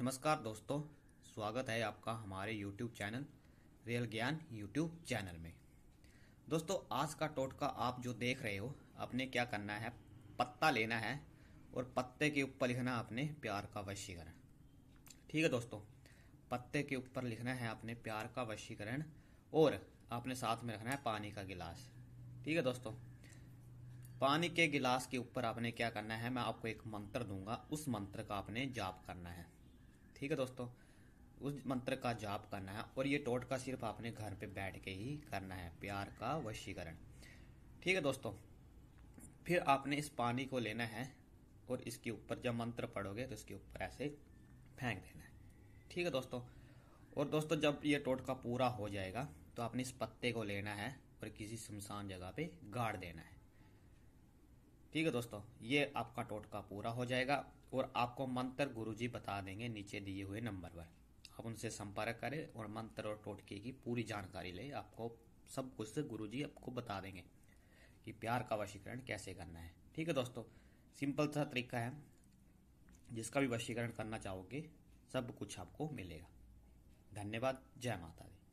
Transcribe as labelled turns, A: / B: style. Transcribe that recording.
A: नमस्कार दोस्तों स्वागत है आपका हमारे YouTube channel Rail Gyan YouTube channel में दोस्तों आज का टोटका आप जो देख रहे हो आपने क्या करना है पत्ता लेना है और पत्ते के ऊपर लिखना है अपने प्यार का वशीकरण ठीक है दोस्तों पत्ते के ऊपर लिखना है अपने प्यार का वशीकरण और अपने साथ में रखना है पानी का गिलास ठीक है दोस्तों पानी के गिलास के ऊपर आपने क्या करना है मैं आपको एक मंत्र दूंगा उस मंत्र का आपने जाप करना है ठीक है दोस्तों उस मंत्र का जाप करना है और ये टोटका सिर्फ आपने घर पे बैठ के ही करना है प्यार का वशीकरण ठीक है दोस्तों फिर आपने इस पानी को लेना है और इसके ऊपर जब मंत्र पढ़ोगे तो इसके ऊपर ऐसे फेंक देना है ठीक है दोस्तों और दोस्तों जब ये टोटका पूरा हो जाएगा तो आपने इस पत्ते को लेना है और किसी शमशान जगह पे गाड़ देना है ठीक है दोस्तों ये आपका टोटका पूरा हो जाएगा और आपको मंत्र गुरुजी बता देंगे नीचे दिए हुए नंबर पर आप उनसे संपर्क करें और मंत्र और टोटके की पूरी जानकारी लें आपको सब कुछ गुरु जी आपको बता देंगे कि प्यार का वशीकरण कैसे करना है ठीक है दोस्तों सिंपल सा तरीका है जिसका भी वशीकरण करना चाहोगे सब कुछ आपको मिलेगा धन्यवाद जय माता दी